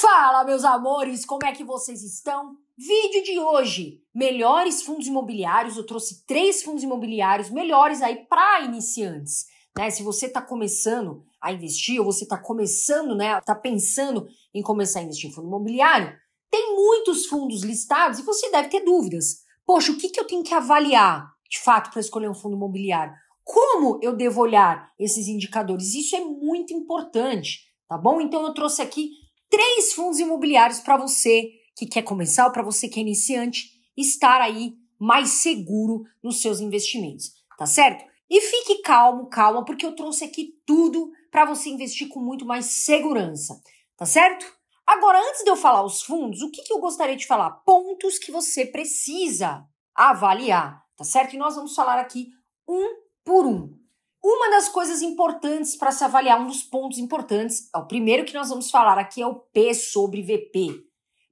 Fala, meus amores, como é que vocês estão? Vídeo de hoje, melhores fundos imobiliários. Eu trouxe três fundos imobiliários melhores aí para iniciantes. Né? Se você está começando a investir ou você está começando, né, está pensando em começar a investir em fundo imobiliário, tem muitos fundos listados e você deve ter dúvidas. Poxa, o que, que eu tenho que avaliar de fato para escolher um fundo imobiliário? Como eu devo olhar esses indicadores? Isso é muito importante, tá bom? Então eu trouxe aqui três fundos imobiliários para você que quer começar ou para você que é iniciante estar aí mais seguro nos seus investimentos, tá certo? E fique calmo, calma, porque eu trouxe aqui tudo para você investir com muito mais segurança, tá certo? Agora, antes de eu falar os fundos, o que, que eu gostaria de falar? Pontos que você precisa avaliar, tá certo? E nós vamos falar aqui um por um. Uma das coisas importantes para se avaliar, um dos pontos importantes, é o primeiro que nós vamos falar aqui é o P sobre VP.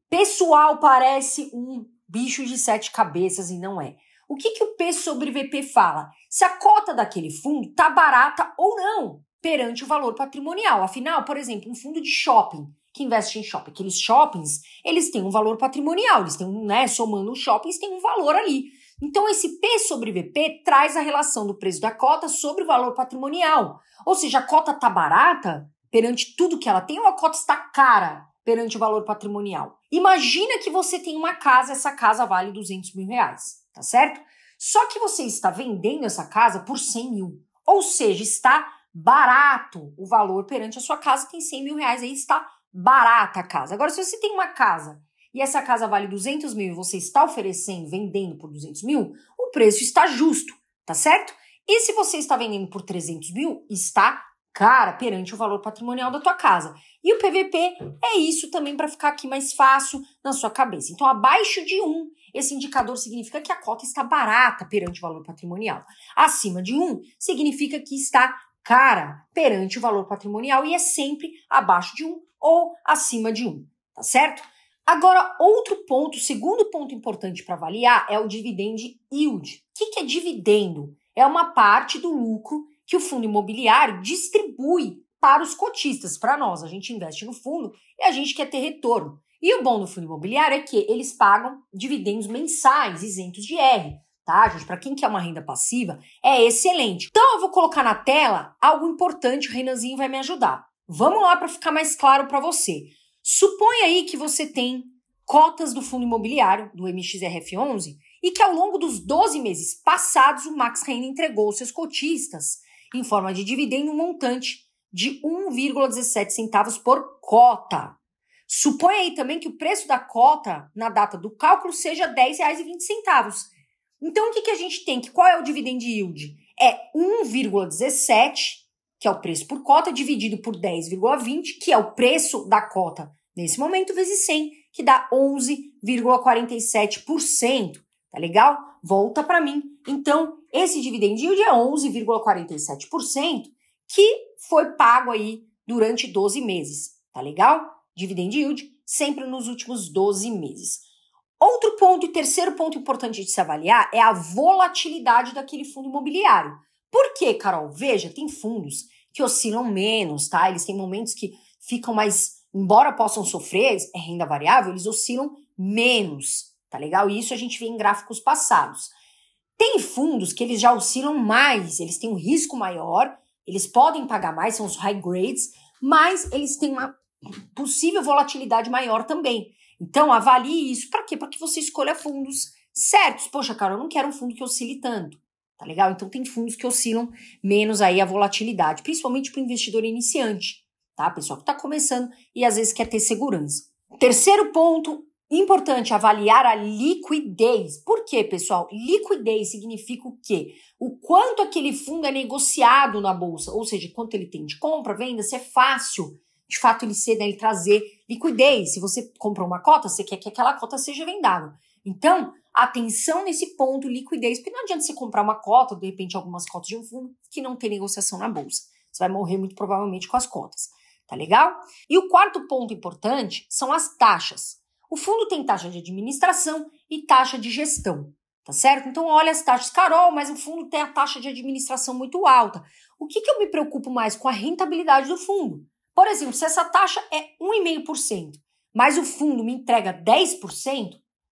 Pessoal parece um bicho de sete cabeças e não é. O que, que o P sobre VP fala? Se a cota daquele fundo está barata ou não perante o valor patrimonial. Afinal, por exemplo, um fundo de shopping que investe em shopping, aqueles shoppings, eles têm um valor patrimonial, eles têm um, né, somando os shoppings, tem um valor ali. Então, esse P sobre VP traz a relação do preço da cota sobre o valor patrimonial. Ou seja, a cota está barata perante tudo que ela tem ou a cota está cara perante o valor patrimonial? Imagina que você tem uma casa, essa casa vale 200 mil reais, tá certo? Só que você está vendendo essa casa por 100 mil. Ou seja, está barato o valor perante a sua casa, tem 100 mil reais, aí está barata a casa. Agora, se você tem uma casa e essa casa vale 200 mil e você está oferecendo, vendendo por 200 mil, o preço está justo, tá certo? E se você está vendendo por 300 mil, está cara perante o valor patrimonial da tua casa. E o PVP é isso também para ficar aqui mais fácil na sua cabeça. Então, abaixo de 1, um, esse indicador significa que a cota está barata perante o valor patrimonial. Acima de 1, um, significa que está cara perante o valor patrimonial e é sempre abaixo de 1 um ou acima de 1, tá certo? Agora, outro ponto, segundo ponto importante para avaliar é o dividend yield. O que é dividendo? É uma parte do lucro que o fundo imobiliário distribui para os cotistas, para nós. A gente investe no fundo e a gente quer ter retorno. E o bom do fundo imobiliário é que eles pagam dividendos mensais, isentos de R. Tá, Para quem quer uma renda passiva, é excelente. Então, eu vou colocar na tela algo importante, o Renanzinho vai me ajudar. Vamos lá para ficar mais claro para você. Suponha aí que você tem cotas do fundo imobiliário, do MXRF11, e que ao longo dos 12 meses passados o Max Renner entregou seus cotistas, em forma de dividendo, um montante de 1,17 centavos por cota. Suponha aí também que o preço da cota na data do cálculo seja R$ 10,20. Então o que, que a gente tem? Que qual é o dividend yield? É 1,17, que é o preço por cota, dividido por 10,20, que é o preço da cota Nesse momento, vezes 100, que dá 11,47%. Tá legal? Volta para mim. Então, esse dividend yield é 11,47%, que foi pago aí durante 12 meses. Tá legal? Dividend yield sempre nos últimos 12 meses. Outro ponto e terceiro ponto importante de se avaliar é a volatilidade daquele fundo imobiliário. Por quê, Carol? Veja, tem fundos que oscilam menos, tá? Eles têm momentos que ficam mais embora possam sofrer é renda variável, eles oscilam menos, tá legal? E isso a gente vê em gráficos passados. Tem fundos que eles já oscilam mais, eles têm um risco maior, eles podem pagar mais, são os high grades, mas eles têm uma possível volatilidade maior também. Então, avalie isso. Para quê? Para que você escolha fundos certos. Poxa, cara, eu não quero um fundo que oscile tanto. Tá legal? Então, tem fundos que oscilam menos aí a volatilidade, principalmente para o investidor iniciante tá? Pessoal que está começando e às vezes quer ter segurança. Terceiro ponto importante, avaliar a liquidez. Por quê, pessoal? Liquidez significa o quê? O quanto aquele fundo é negociado na bolsa, ou seja, quanto ele tem de compra, venda, se é fácil de fato ele ser, né, ele trazer liquidez. Se você comprou uma cota, você quer que aquela cota seja vendável. Então, atenção nesse ponto, liquidez, porque não adianta você comprar uma cota, de repente algumas cotas de um fundo que não tem negociação na bolsa. Você vai morrer muito provavelmente com as cotas. Tá legal? E o quarto ponto importante são as taxas. O fundo tem taxa de administração e taxa de gestão, tá certo? Então, olha as taxas. Carol, mas o fundo tem a taxa de administração muito alta. O que, que eu me preocupo mais? Com a rentabilidade do fundo. Por exemplo, se essa taxa é 1,5%, mas o fundo me entrega 10%,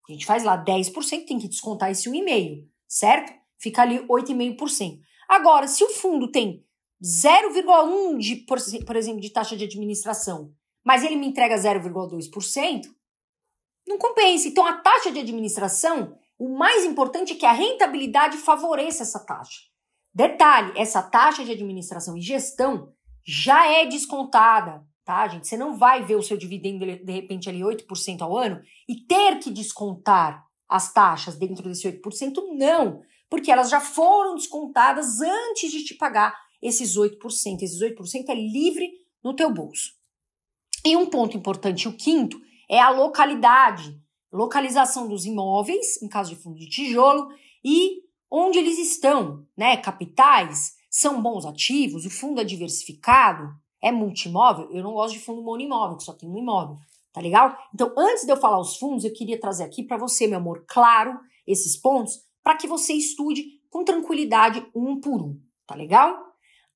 a gente faz lá 10%, tem que descontar esse 1,5%, certo? Fica ali 8,5%. Agora, se o fundo tem 0,1% de, por, por exemplo, de taxa de administração, mas ele me entrega 0,2%, não compensa. Então, a taxa de administração, o mais importante é que a rentabilidade favoreça essa taxa. Detalhe, essa taxa de administração e gestão já é descontada, tá, gente? Você não vai ver o seu dividendo, de repente, ali 8% ao ano e ter que descontar as taxas dentro desse 8%, não, porque elas já foram descontadas antes de te pagar esses 8%. Esses 8% é livre no teu bolso. E um ponto importante, o quinto, é a localidade, localização dos imóveis, em caso de fundo de tijolo, e onde eles estão, né? Capitais, são bons ativos, o fundo é diversificado, é multimóvel. Eu não gosto de fundo monoimóvel, que só tem um imóvel, tá legal? Então, antes de eu falar os fundos, eu queria trazer aqui para você, meu amor, claro, esses pontos, para que você estude com tranquilidade um por um, tá legal?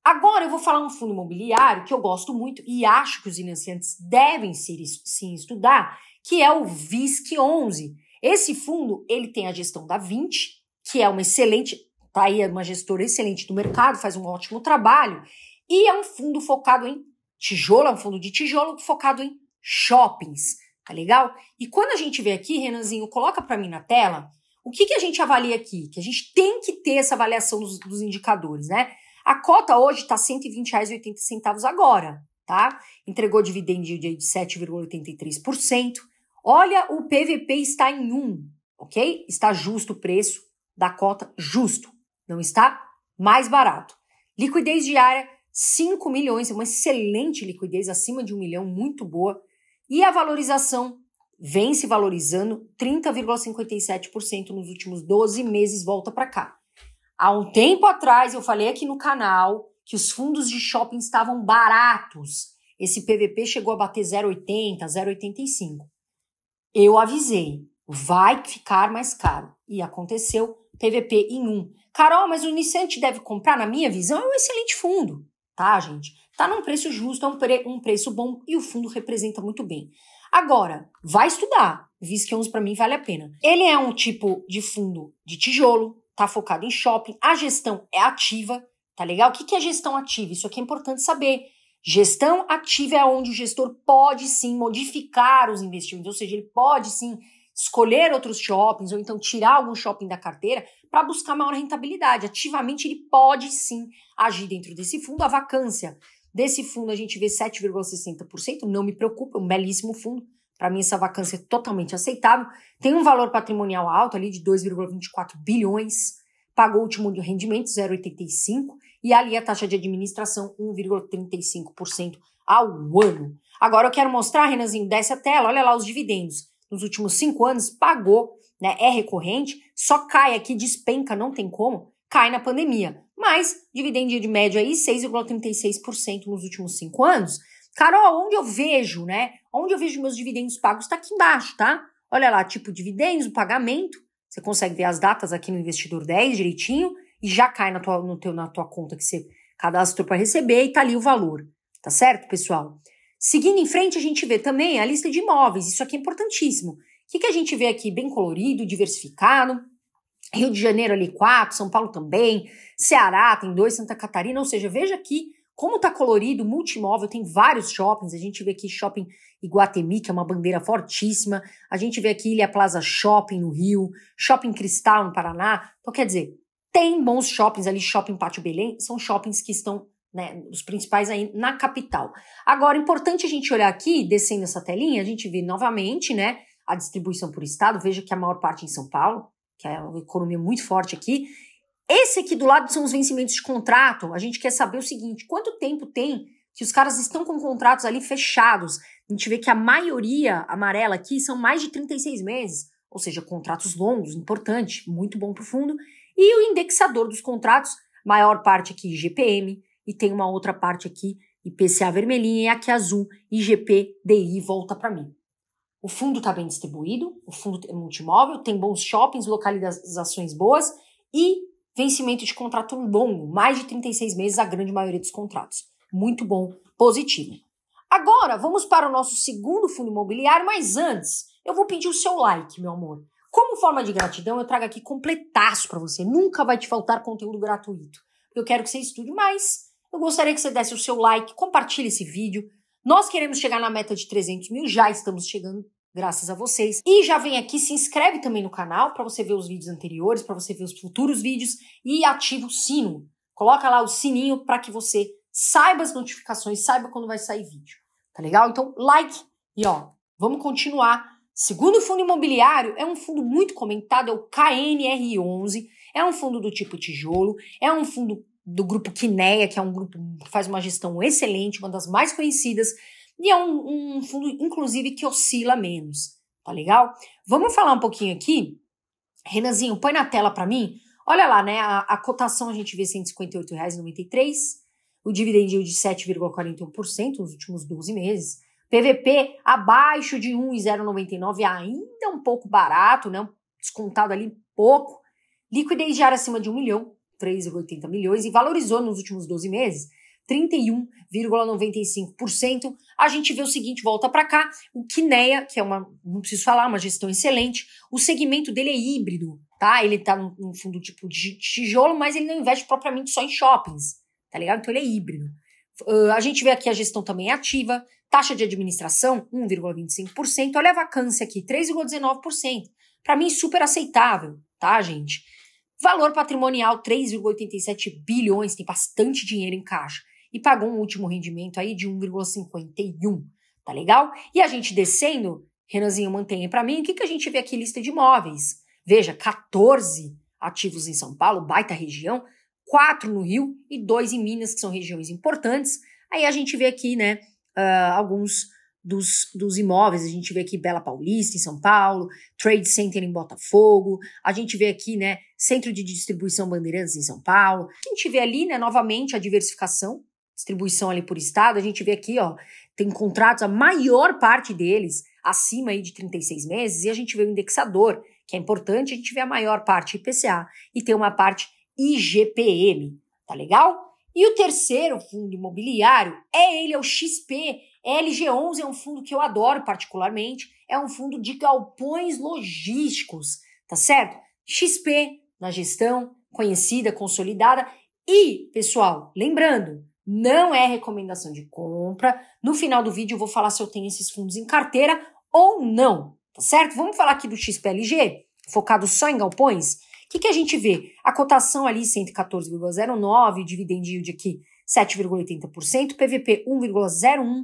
Agora eu vou falar um fundo imobiliário que eu gosto muito e acho que os iniciantes devem sim estudar, que é o VISC 11. Esse fundo, ele tem a gestão da 20, que é uma excelente, tá aí é uma gestora excelente do mercado, faz um ótimo trabalho, e é um fundo focado em tijolo, é um fundo de tijolo focado em shoppings, tá legal? E quando a gente vê aqui, Renanzinho, coloca para mim na tela, o que, que a gente avalia aqui? Que a gente tem que ter essa avaliação dos, dos indicadores, né? A cota hoje está R$ 120,80 agora, tá? Entregou dividendo de 7,83%. Olha, o PVP está em 1, ok? Está justo o preço da cota, justo. Não está mais barato. Liquidez diária, 5 milhões, uma excelente liquidez, acima de 1 milhão, muito boa. E a valorização vem se valorizando 30,57% nos últimos 12 meses, volta para cá. Há um tempo atrás eu falei aqui no canal que os fundos de shopping estavam baratos. Esse PVP chegou a bater 0,80, 0,85. Eu avisei, vai ficar mais caro. E aconteceu, PVP em 1. Um. Carol, mas o Unicente deve comprar, na minha visão, é um excelente fundo, tá, gente? Tá num preço justo, é um, pre um preço bom e o fundo representa muito bem. Agora, vai estudar. visto que 11 para mim vale a pena. Ele é um tipo de fundo de tijolo, está focado em shopping, a gestão é ativa, tá legal? O que é gestão ativa? Isso aqui é importante saber. Gestão ativa é onde o gestor pode sim modificar os investimentos, ou seja, ele pode sim escolher outros shoppings ou então tirar algum shopping da carteira para buscar maior rentabilidade. Ativamente ele pode sim agir dentro desse fundo. A vacância desse fundo a gente vê 7,60%, não me preocupa, é um belíssimo fundo. Para mim, essa vacância é totalmente aceitável. Tem um valor patrimonial alto ali de 2,24 bilhões, pagou o último de rendimento 0,85 e ali a taxa de administração 1,35% ao ano. Agora eu quero mostrar, Renanzinho, desce a tela, olha lá os dividendos. Nos últimos cinco anos pagou, né? É recorrente, só cai aqui, despenca, não tem como, cai na pandemia. Mas dividendo de média aí 6,36% nos últimos cinco anos. Carol, onde eu vejo, né? Onde eu vejo meus dividendos pagos está aqui embaixo, tá? Olha lá, tipo dividendos, o pagamento. Você consegue ver as datas aqui no investidor 10 direitinho e já cai na tua, no teu, na tua conta que você cadastrou para receber e tá ali o valor. Tá certo, pessoal? Seguindo em frente, a gente vê também a lista de imóveis. Isso aqui é importantíssimo. O que, que a gente vê aqui? Bem colorido, diversificado. Rio de Janeiro ali quatro, São Paulo também, Ceará tem dois, Santa Catarina, ou seja, veja aqui como está colorido, multimóvel, tem vários shoppings. A gente vê aqui Shopping Iguatemi, que é uma bandeira fortíssima. A gente vê aqui Ilha Plaza Shopping no Rio, Shopping Cristal no Paraná. Então, quer dizer, tem bons shoppings ali, Shopping Pátio Belém, são shoppings que estão, né, os principais aí na capital. Agora, importante a gente olhar aqui, descendo essa telinha, a gente vê novamente, né, a distribuição por estado. Veja que a maior parte é em São Paulo, que é uma economia muito forte aqui. Esse aqui do lado são os vencimentos de contrato. A gente quer saber o seguinte: quanto tempo tem que os caras estão com contratos ali fechados? A gente vê que a maioria amarela aqui são mais de 36 meses, ou seja, contratos longos, importante, muito bom para o fundo. E o indexador dos contratos, maior parte aqui IGPM, e tem uma outra parte aqui IPCA vermelhinha, e aqui é azul, IGP, DI, volta para mim. O fundo está bem distribuído, o fundo é multimóvel, tem bons shoppings, localizações boas e Vencimento de contrato longo, mais de 36 meses, a grande maioria dos contratos. Muito bom, positivo. Agora, vamos para o nosso segundo fundo imobiliário, mas antes, eu vou pedir o seu like, meu amor. Como forma de gratidão, eu trago aqui completaço para você. Nunca vai te faltar conteúdo gratuito. Eu quero que você estude mais. Eu gostaria que você desse o seu like, compartilhe esse vídeo. Nós queremos chegar na meta de 300 mil, já estamos chegando graças a vocês. E já vem aqui, se inscreve também no canal para você ver os vídeos anteriores, para você ver os futuros vídeos e ativa o sino. Coloca lá o sininho para que você saiba as notificações, saiba quando vai sair vídeo. Tá legal? Então, like e ó, vamos continuar. Segundo fundo imobiliário é um fundo muito comentado, é o KNR11. É um fundo do tipo tijolo, é um fundo do grupo Kinea, que é um grupo que faz uma gestão excelente, uma das mais conhecidas e é um, um fundo, inclusive, que oscila menos. Tá legal? Vamos falar um pouquinho aqui. Renanzinho, põe na tela para mim. Olha lá, né? A, a cotação a gente vê R$ 158,93. O dividend yield de 7,41% nos últimos 12 meses. PVP abaixo de 1,099, ainda um pouco barato, né? Descontado ali pouco. Liquidez diária acima de 1 milhão, 3,80 milhões, e valorizou nos últimos 12 meses 31,95%. A gente vê o seguinte, volta para cá, o Kinea, que é uma, não preciso falar, uma gestão excelente, o segmento dele é híbrido, tá? Ele tá num, fundo tipo de tijolo, mas ele não investe propriamente só em shoppings, tá ligado? Então ele é híbrido. Uh, a gente vê aqui a gestão também é ativa, taxa de administração 1,25%, olha a vacância aqui, 3,19%. Para mim super aceitável, tá, gente? Valor patrimonial 3,87 bilhões, tem bastante dinheiro em caixa e pagou um último rendimento aí de 1,51, tá legal? E a gente descendo, Renanzinho mantenha para mim, o que, que a gente vê aqui lista de imóveis? Veja, 14 ativos em São Paulo, baita região, quatro no Rio e dois em Minas, que são regiões importantes. Aí a gente vê aqui, né, uh, alguns dos, dos imóveis. A gente vê aqui Bela Paulista, em São Paulo, Trade Center em Botafogo, a gente vê aqui, né, Centro de Distribuição Bandeirantes em São Paulo. A gente vê ali, né, novamente a diversificação distribuição ali por estado, a gente vê aqui, ó, tem contratos, a maior parte deles acima aí de 36 meses, e a gente vê o indexador, que é importante, a gente vê a maior parte IPCA e tem uma parte IGPM, tá legal? E o terceiro fundo imobiliário é ele, é o XP. É LG11 é um fundo que eu adoro particularmente, é um fundo de galpões logísticos, tá certo? XP na gestão, conhecida, consolidada. E, pessoal, lembrando, não é recomendação de compra. No final do vídeo eu vou falar se eu tenho esses fundos em carteira ou não, tá certo? Vamos falar aqui do XPLG, focado só em galpões. O que, que a gente vê? A cotação ali 114,09, dividend yield aqui 7,80%, PVP 1,01,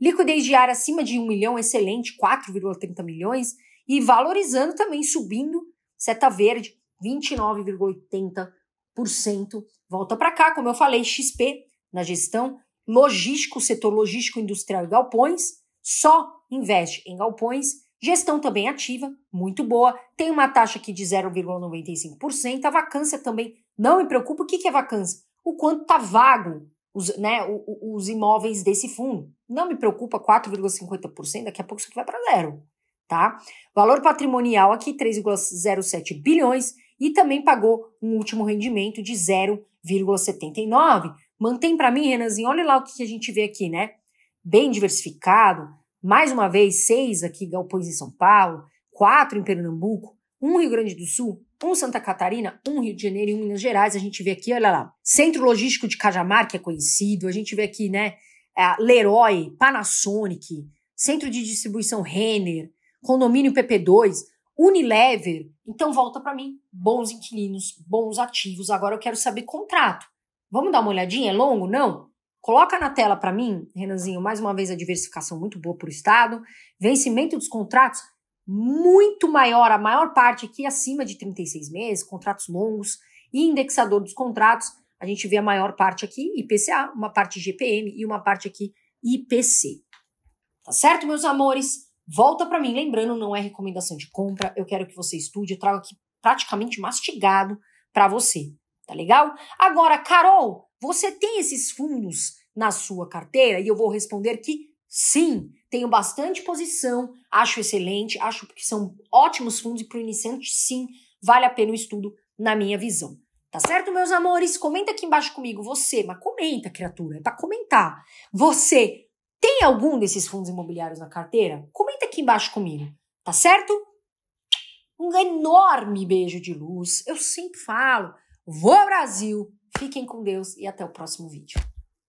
liquidez diária acima de 1 milhão, excelente, 4,30 milhões, e valorizando também, subindo, seta verde, 29,80%. Volta para cá, como eu falei, XP na gestão, logístico, setor logístico, industrial e galpões, só investe em galpões, gestão também ativa, muito boa, tem uma taxa aqui de 0,95%, a vacância também, não me preocupa, o que, que é vacância? O quanto está vago os, né, os imóveis desse fundo. Não me preocupa, 4,50%, daqui a pouco isso aqui vai para zero. Tá? Valor patrimonial aqui, 3,07 bilhões, e também pagou um último rendimento de 0,79. Mantém para mim, Renanzinho, olha lá o que a gente vê aqui, né? Bem diversificado, mais uma vez, seis aqui galpões em São Paulo, quatro em Pernambuco, um Rio Grande do Sul, um Santa Catarina, um Rio de Janeiro e um Minas Gerais. A gente vê aqui, olha lá, Centro Logístico de Cajamar, que é conhecido, a gente vê aqui, né, é, Leroy, Panasonic, Centro de Distribuição Renner, Condomínio PP2, Unilever. Então volta para mim, bons inquilinos, bons ativos. Agora eu quero saber contrato. Vamos dar uma olhadinha? É longo? Não? Coloca na tela para mim, Renanzinho, mais uma vez a diversificação muito boa para o Estado. Vencimento dos contratos muito maior, a maior parte aqui acima de 36 meses, contratos longos e indexador dos contratos. A gente vê a maior parte aqui IPCA, uma parte GPM e uma parte aqui IPC. Tá certo, meus amores? Volta para mim. Lembrando, não é recomendação de compra. Eu quero que você estude. Eu trago aqui praticamente mastigado para você. Tá legal? Agora, Carol, você tem esses fundos na sua carteira? E eu vou responder que sim, tenho bastante posição, acho excelente, acho que são ótimos fundos e para o iniciante, sim, vale a pena o estudo, na minha visão. Tá certo, meus amores? Comenta aqui embaixo comigo, você, mas comenta, criatura, é para comentar. Você tem algum desses fundos imobiliários na carteira? Comenta aqui embaixo comigo, tá certo? Um enorme beijo de luz. Eu sempre falo, Vou ao Brasil! Fiquem com Deus e até o próximo vídeo.